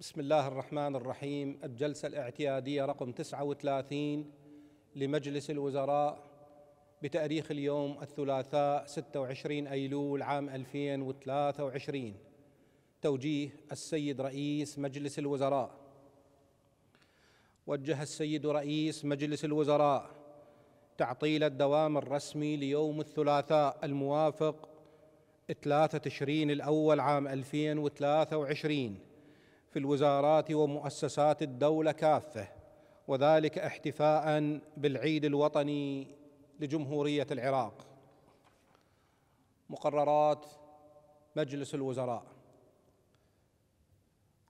بسم الله الرحمن الرحيم الجلسة الاعتيادية رقم 39 لمجلس الوزراء بتاريخ اليوم الثلاثاء 26 أيلول عام 2023 توجيه السيد رئيس مجلس الوزراء وجه السيد رئيس مجلس الوزراء تعطيل الدوام الرسمي ليوم الثلاثاء الموافق 3 تشرين الأول عام 2023 في الوزارات ومؤسسات الدوله كافه وذلك احتفاء بالعيد الوطني لجمهوريه العراق مقررات مجلس الوزراء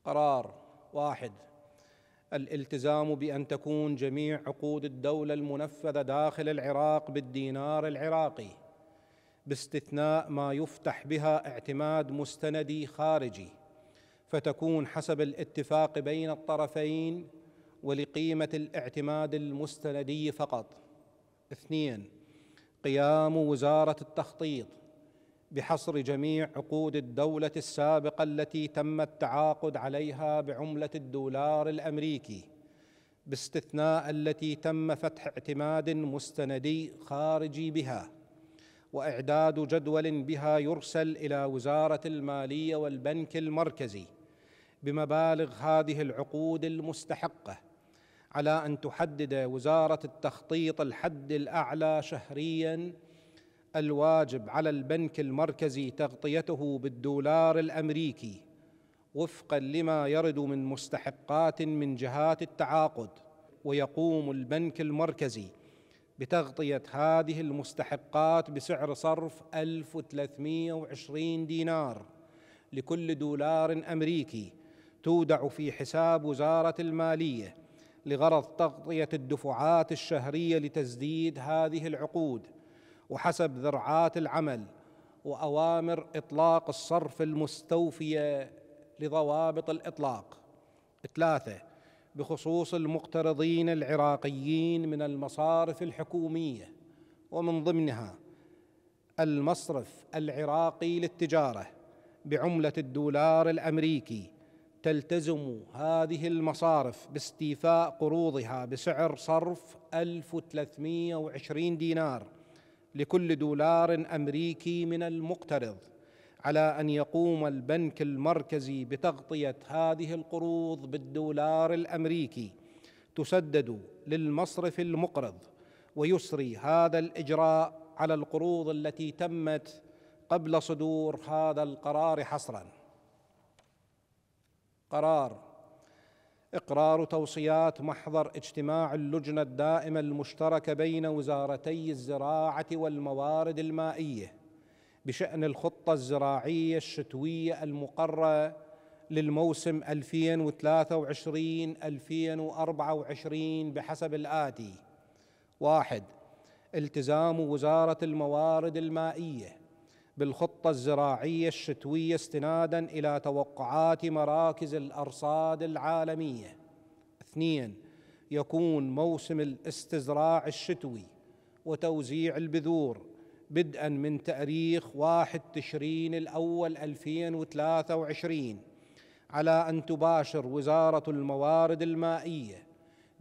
قرار واحد الالتزام بان تكون جميع عقود الدوله المنفذه داخل العراق بالدينار العراقي باستثناء ما يفتح بها اعتماد مستندي خارجي فتكون حسب الاتفاق بين الطرفين ولقيمة الاعتماد المستندي فقط. اثنين قيام وزارة التخطيط بحصر جميع عقود الدولة السابقة التي تم التعاقد عليها بعملة الدولار الأمريكي باستثناء التي تم فتح اعتماد مستندي خارجي بها واعداد جدول بها يرسل الى وزاره الماليه والبنك المركزي بمبالغ هذه العقود المستحقه على ان تحدد وزاره التخطيط الحد الاعلى شهريا الواجب على البنك المركزي تغطيته بالدولار الامريكي وفقا لما يرد من مستحقات من جهات التعاقد ويقوم البنك المركزي بتغطية هذه المستحقات بسعر صرف 1320 دينار لكل دولار أمريكي تودع في حساب وزارة المالية لغرض تغطية الدفعات الشهرية لتسديد هذه العقود وحسب ذرعات العمل وأوامر إطلاق الصرف المستوفية لضوابط الإطلاق ثلاثة بخصوص المقترضين العراقيين من المصارف الحكوميه ومن ضمنها المصرف العراقي للتجاره بعمله الدولار الامريكي تلتزم هذه المصارف باستيفاء قروضها بسعر صرف 1320 دينار لكل دولار امريكي من المقترض على ان يقوم البنك المركزي بتغطيه هذه القروض بالدولار الامريكي تسدد للمصرف المقرض ويسري هذا الاجراء على القروض التي تمت قبل صدور هذا القرار حصرا قرار اقرار توصيات محضر اجتماع اللجنه الدائمه المشتركه بين وزارتي الزراعه والموارد المائيه بشأن الخطة الزراعية الشتوية المقرة للموسم 2023 2024 بحسب الآتي: واحد التزام وزارة الموارد المائية بالخطة الزراعية الشتوية استنادا إلى توقعات مراكز الأرصاد العالمية. اثنين يكون موسم الاستزراع الشتوي وتوزيع البذور بدءا من تاريخ 1 تشرين الاول 2023 على ان تباشر وزاره الموارد المائيه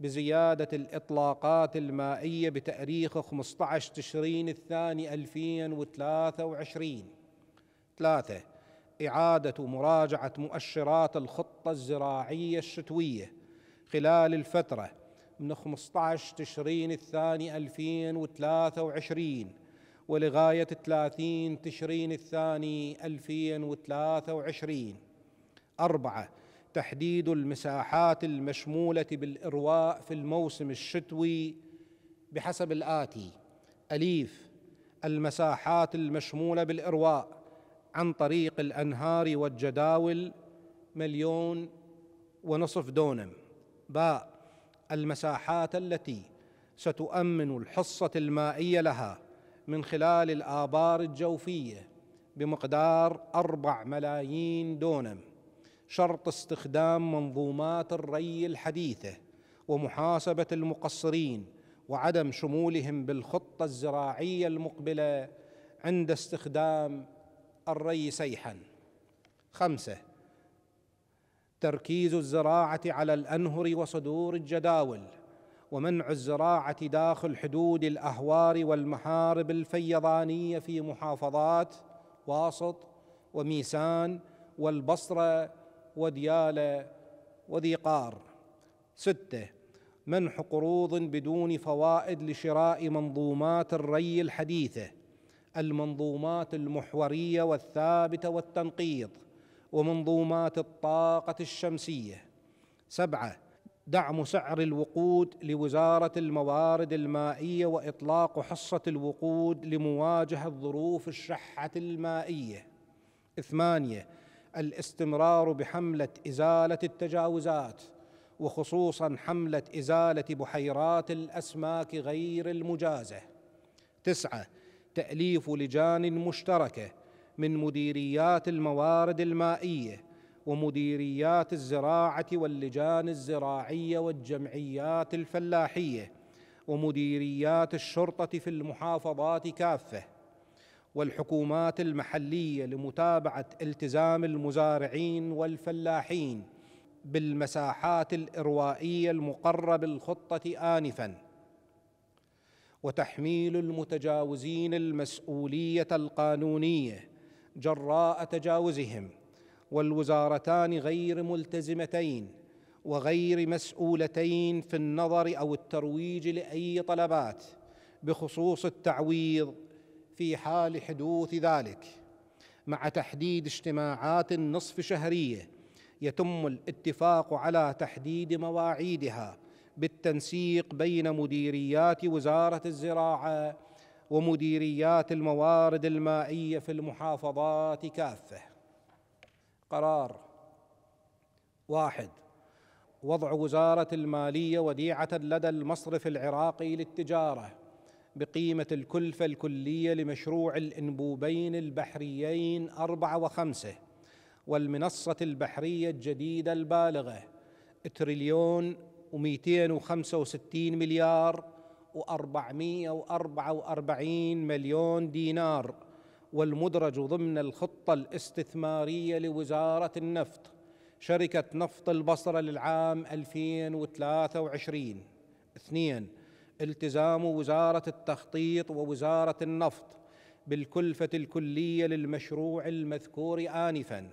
بزياده الاطلاقات المائيه بتاريخ 15 تشرين الثاني 2023 ثلاثه اعاده مراجعه مؤشرات الخطه الزراعيه الشتويه خلال الفتره من 15 تشرين الثاني 2023 ولغاية 30 تشرين الثاني 2023 أربعة تحديد المساحات المشمولة بالإرواء في الموسم الشتوي بحسب الآتي أليف المساحات المشمولة بالإرواء عن طريق الأنهار والجداول مليون ونصف دونم باء المساحات التي ستؤمن الحصة المائية لها من خلال الآبار الجوفية بمقدار أربع ملايين دونم شرط استخدام منظومات الري الحديثة ومحاسبة المقصرين وعدم شمولهم بالخطة الزراعية المقبلة عند استخدام الري سيحا خمسة تركيز الزراعة على الأنهر وصدور الجداول ومنع الزراعه داخل حدود الاهوار والمحارب الفيضانيه في محافظات واسط وميسان والبصره ودياله وذي سته منح قروض بدون فوائد لشراء منظومات الري الحديثه المنظومات المحوريه والثابته والتنقيط ومنظومات الطاقه الشمسيه سبعه دعم سعر الوقود لوزاره الموارد المائيه واطلاق حصه الوقود لمواجهه ظروف الشحه المائيه ثمانيه الاستمرار بحمله ازاله التجاوزات وخصوصا حمله ازاله بحيرات الاسماك غير المجازه تسعه تاليف لجان مشتركه من مديريات الموارد المائيه ومديريات الزراعه واللجان الزراعيه والجمعيات الفلاحيه ومديريات الشرطه في المحافظات كافه والحكومات المحليه لمتابعه التزام المزارعين والفلاحين بالمساحات الاروائيه المقره بالخطه انفا وتحميل المتجاوزين المسؤوليه القانونيه جراء تجاوزهم والوزارتان غير ملتزمتين وغير مسؤولتين في النظر او الترويج لاي طلبات بخصوص التعويض في حال حدوث ذلك مع تحديد اجتماعات نصف شهريه يتم الاتفاق على تحديد مواعيدها بالتنسيق بين مديريات وزاره الزراعه ومديريات الموارد المائيه في المحافظات كافه قرار واحد وضع وزارة المالية وديعة لدى المصرف العراقي للتجارة بقيمة الكلفة الكلية لمشروع الأنبوبين البحريين أربعة وخمسة والمنصة البحرية الجديدة البالغة تريليون ومئتين وخمسة وستين مليار وأربعمائة وأربعة وأربعين مليون دينار والمدرج ضمن الخطة الاستثمارية لوزارة النفط شركة نفط البصرة للعام 2023 اثنين التزام وزارة التخطيط ووزارة النفط بالكلفة الكلية للمشروع المذكور آنفاً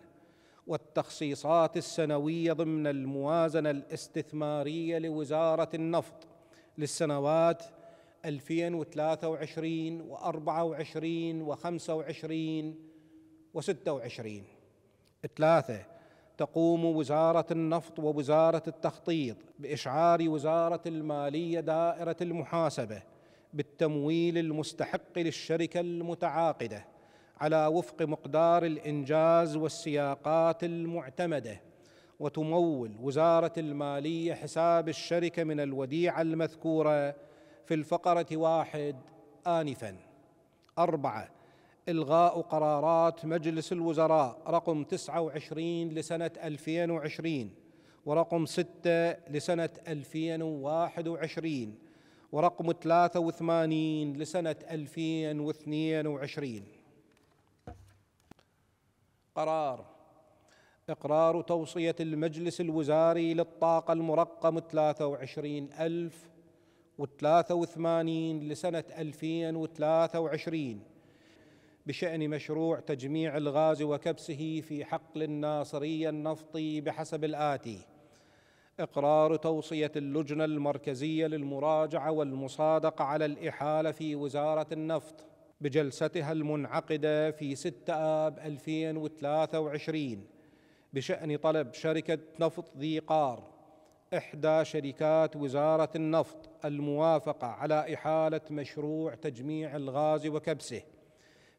والتخصيصات السنوية ضمن الموازنة الاستثمارية لوزارة النفط للسنوات 2023 2023 و24 و25 و26 ثلاثة تقوم وزارة النفط ووزارة التخطيط بإشعار وزارة المالية دائرة المحاسبة بالتمويل المستحق للشركة المتعاقدة على وفق مقدار الإنجاز والسياقات المعتمدة وتمول وزارة المالية حساب الشركة من الوديعة المذكورة في الفقرة واحد آنفا أربعة إلغاء قرارات مجلس الوزراء رقم 29 لسنة 2020 ورقم ستة لسنة 2021 ورقم ثلاثة وثمانين لسنة 2022 قرار إقرار توصية المجلس الوزاري للطاقة المرقم 23000 وثمانين لسنة 2023 بشأن مشروع تجميع الغاز وكبسه في حقل الناصرية النفطي بحسب الآتي إقرار توصية اللجنة المركزية للمراجعة والمصادقة على الإحالة في وزارة النفط بجلستها المنعقدة في 6 آب 2023 بشأن طلب شركة نفط ذي قار إحدى شركات وزارة النفط الموافقة على إحالة مشروع تجميع الغاز وكبسه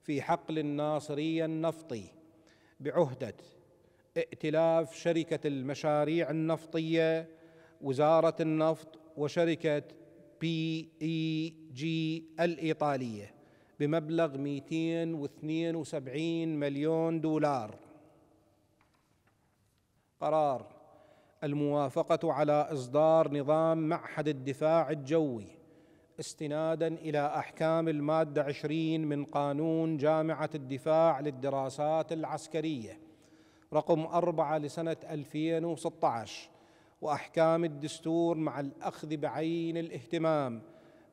في حقل الناصرية النفطي بعهدة ائتلاف شركة المشاريع النفطية وزارة النفط وشركة بي إي e جي الإيطالية e بمبلغ 272 مليون دولار قرار الموافقه على اصدار نظام معهد الدفاع الجوي استنادا الى احكام الماده 20 من قانون جامعه الدفاع للدراسات العسكريه رقم 4 لسنه 2016 واحكام الدستور مع الاخذ بعين الاهتمام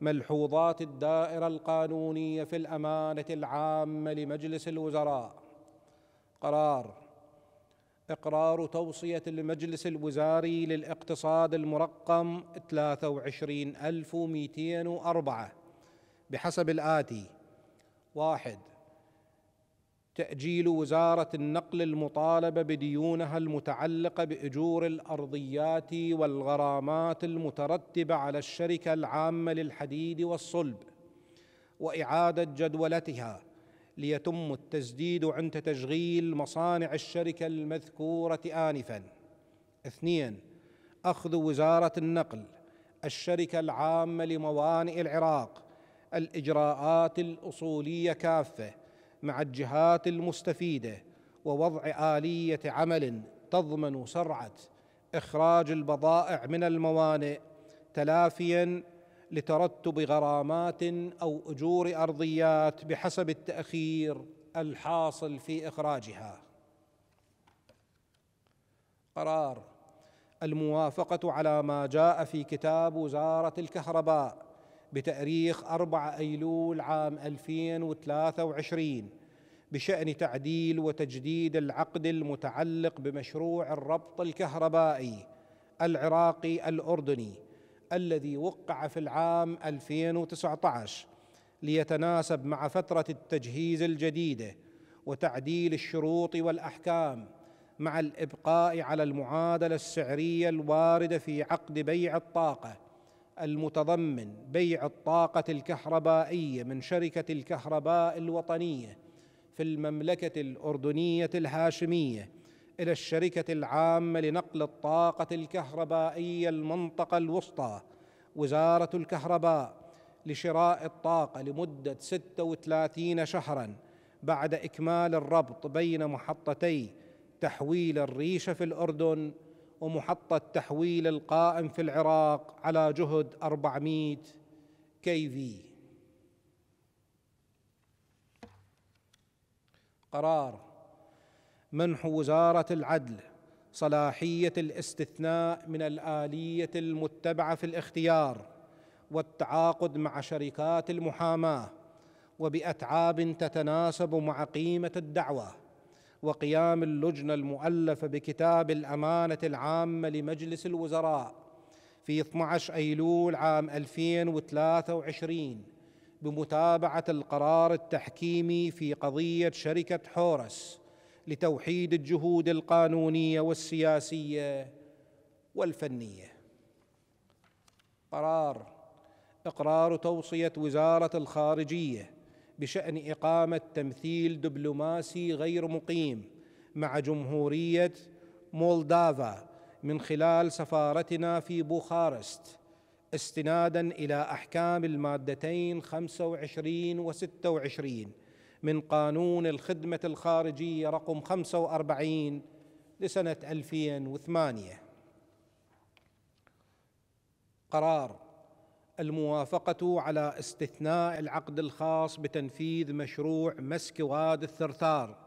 ملحوظات الدائره القانونيه في الامانه العامه لمجلس الوزراء قرار إقرار توصية المجلس الوزاري للاقتصاد المرقم 23204 بحسب الآتي واحد تأجيل وزارة النقل المطالبة بديونها المتعلقة بأجور الأرضيات والغرامات المترتبة على الشركة العامة للحديد والصلب وإعادة جدولتها ليتم التسديد عند تشغيل مصانع الشركه المذكوره انفا اثنين اخذ وزاره النقل الشركه العامه لموانئ العراق الاجراءات الاصوليه كافه مع الجهات المستفيده ووضع اليه عمل تضمن سرعه اخراج البضائع من الموانئ تلافيا لترتب غرامات او اجور ارضيات بحسب التاخير الحاصل في اخراجها قرار الموافقه على ما جاء في كتاب وزاره الكهرباء بتاريخ 4 ايلول عام 2023 بشان تعديل وتجديد العقد المتعلق بمشروع الربط الكهربائي العراقي الاردني الذي وقع في العام 2019 ليتناسب مع فترة التجهيز الجديدة وتعديل الشروط والأحكام مع الإبقاء على المعادلة السعرية الواردة في عقد بيع الطاقة المتضمن بيع الطاقة الكهربائية من شركة الكهرباء الوطنية في المملكة الأردنية الهاشمية الى الشركه العامه لنقل الطاقه الكهربائيه المنطقه الوسطى وزاره الكهرباء لشراء الطاقه لمده 36 شهرا بعد اكمال الربط بين محطتي تحويل الريشه في الاردن ومحطه تحويل القائم في العراق على جهد 400 كي في قرار منح وزاره العدل صلاحيه الاستثناء من الاليه المتبعه في الاختيار والتعاقد مع شركات المحاماه وباتعاب تتناسب مع قيمه الدعوه وقيام اللجنه المؤلفه بكتاب الامانه العامه لمجلس الوزراء في 12 ايلول عام 2023 بمتابعه القرار التحكيمي في قضيه شركه حورس لتوحيد الجهود القانونيه والسياسيه والفنيه قرار اقرار توصيه وزاره الخارجيه بشان اقامه تمثيل دبلوماسي غير مقيم مع جمهوريه مولدافا من خلال سفارتنا في بوخارست استنادا الى احكام المادتين 25 و 26 من قانون الخدمة الخارجية رقم 45 لسنة 2008 قرار الموافقة على استثناء العقد الخاص بتنفيذ مشروع مسك واد الثرثار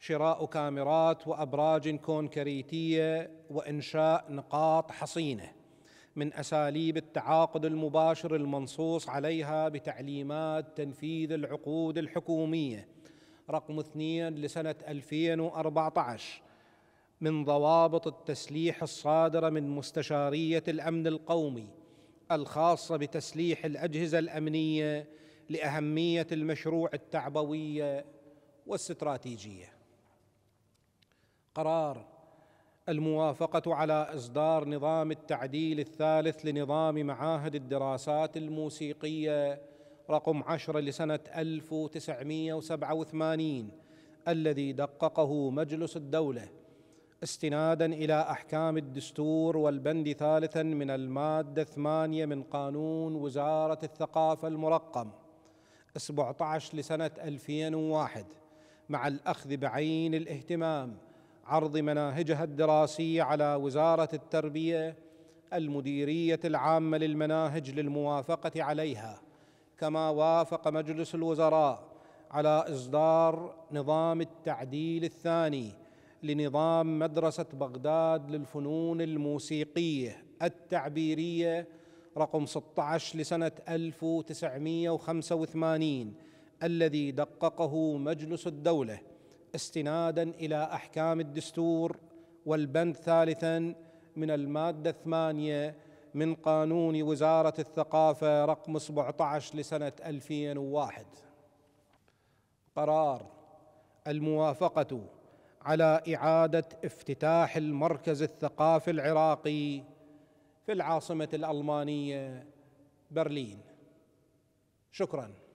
شراء كاميرات وأبراج كونكريتية وإنشاء نقاط حصينة من اساليب التعاقد المباشر المنصوص عليها بتعليمات تنفيذ العقود الحكوميه رقم اثنين لسنه 2014 من ضوابط التسليح الصادره من مستشاريه الامن القومي الخاصه بتسليح الاجهزه الامنيه لاهميه المشروع التعبويه والاستراتيجيه قرار الموافقه على اصدار نظام التعديل الثالث لنظام معاهد الدراسات الموسيقيه رقم عشر لسنه 1987 الذي دققه مجلس الدوله استنادا الى احكام الدستور والبند ثالثا من الماده الثمانيه من قانون وزاره الثقافه المرقم 17 لسنه 2001 مع الاخذ بعين الاهتمام عرض مناهجها الدراسيه على وزاره التربيه المديريه العامه للمناهج للموافقه عليها كما وافق مجلس الوزراء على اصدار نظام التعديل الثاني لنظام مدرسه بغداد للفنون الموسيقيه التعبيريه رقم 16 لسنه 1985 الذي دققه مجلس الدوله استنادا الى احكام الدستور والبند ثالثا من الماده الثمانيه من قانون وزاره الثقافه رقم 17 لسنه 2001 قرار الموافقه على اعاده افتتاح المركز الثقافي العراقي في العاصمه الالمانيه برلين شكرا